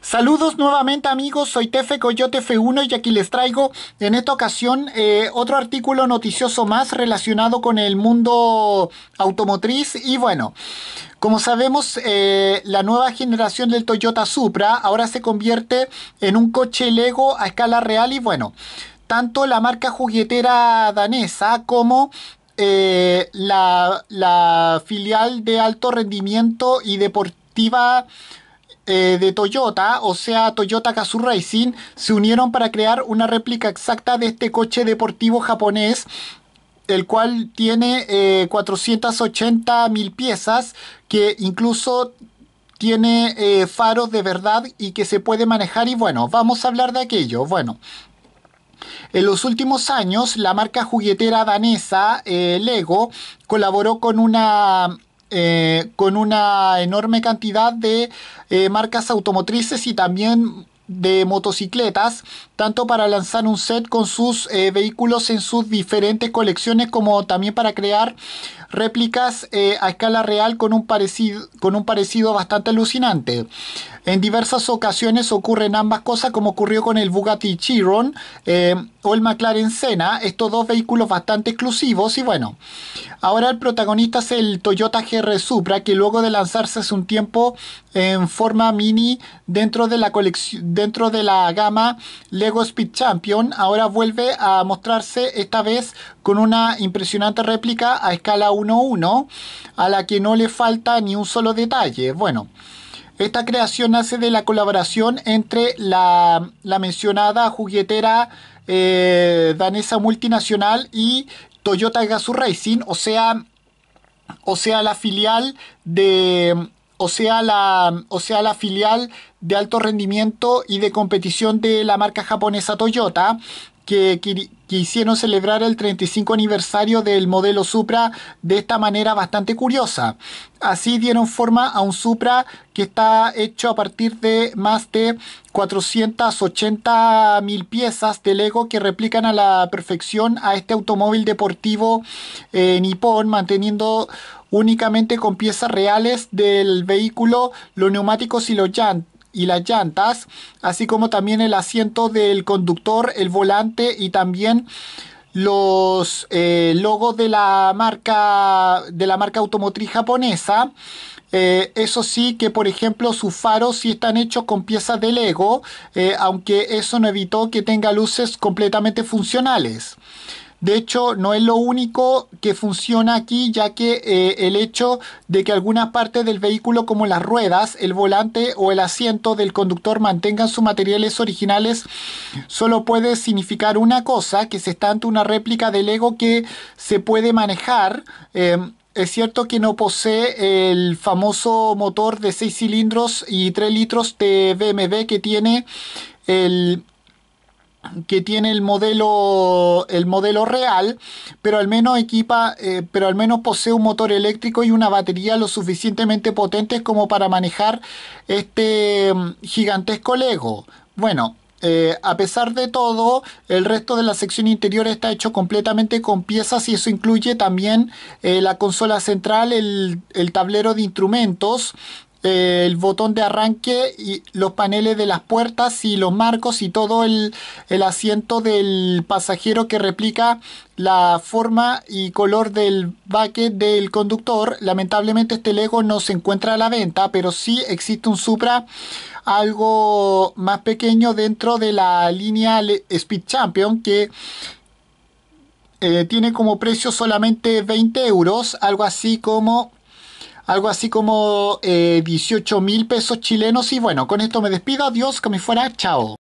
Saludos nuevamente amigos, soy Tefe Coyote F1 y aquí les traigo en esta ocasión eh, otro artículo noticioso más relacionado con el mundo automotriz y bueno, como sabemos eh, la nueva generación del Toyota Supra ahora se convierte en un coche Lego a escala real y bueno, tanto la marca juguetera danesa como eh, la filial de alto rendimiento y deportiva eh, de Toyota, o sea Toyota Kazu Racing, se unieron para crear una réplica exacta de este coche deportivo japonés el cual tiene 480 eh, mil piezas, que incluso tiene eh, faros de verdad y que se puede manejar. Y bueno, vamos a hablar de aquello. Bueno. En los últimos años, la marca juguetera danesa Lego colaboró con una eh, con una enorme cantidad de eh, marcas automotrices y también de motocicletas, tanto para lanzar un set con sus eh, vehículos en sus diferentes colecciones, como también para crear réplicas a escala real con un, parecido, con un parecido bastante alucinante. En diversas ocasiones ocurren ambas cosas, como ocurrió con el Bugatti Chiron eh, o el McLaren Senna, estos dos vehículos bastante exclusivos. Y bueno, ahora el protagonista es el Toyota GR Supra, que luego de lanzarse hace un tiempo en forma mini dentro de la, dentro de la gama Lego Speed Champion, ahora vuelve a mostrarse esta vez con una impresionante réplica a escala 1-1, a la que no le falta ni un solo detalle. Bueno. Esta creación nace de la colaboración entre la, mencionada juguetera eh, danesa multinacional y Toyota Gazoo Racing, o sea, o sea la filial de, o sea, la, o sea, la filial de alto rendimiento y de competición de la marca japonesa Toyota, que, quisieron celebrar el 35 aniversario del modelo Supra de esta manera bastante curiosa. Así dieron forma a un Supra que está hecho a partir de más de 480 mil piezas de Lego que replican a la perfección a este automóvil deportivo en eh, nipón, manteniendo únicamente con piezas reales del vehículo los neumáticos y los llantas y las llantas, así como también el asiento del conductor, el volante y también los eh, logos de la marca de la marca automotriz japonesa eh, eso sí que, por ejemplo, sus faros sí están hechos con piezas de Lego, eh, aunque eso no evitó que tenga luces completamente funcionales. De hecho, no es lo único que funciona aquí, ya que eh, el hecho de que algunas partes del vehículo, como las ruedas, el volante o el asiento del conductor mantengan sus materiales originales, solo puede significar una cosa, que se está ante una réplica del ego que se puede manejar. Em, es cierto que no posee el famoso motor de 6 cilindros y 3 litros de BMW que tiene el que tiene el modelo, el modelo real, pero al menos equipa, eh, pero al menos posee un motor eléctrico y una batería lo suficientemente potentes como para manejar este mm, gigantesco Lego. Bueno, eh, a pesar de todo, el resto de la sección interior está hecho completamente con piezas y eso incluye también eh, la consola central, el, el tablero de instrumentos, eh, el botón de arranque y los paneles de las puertas y los marcos y todo el, asiento del pasajero que replica la forma y color del baque del conductor. Lamentablemente este Lego no se encuentra a la venta, pero sí existe un Supra algo más pequeño dentro de la línea Speed Champion que eh, tiene como precio solamente 20 euros, algo así como algo así como 18 eh, mil pesos chilenos. Y bueno, con esto me despido. Adiós, que me fuera. Chao.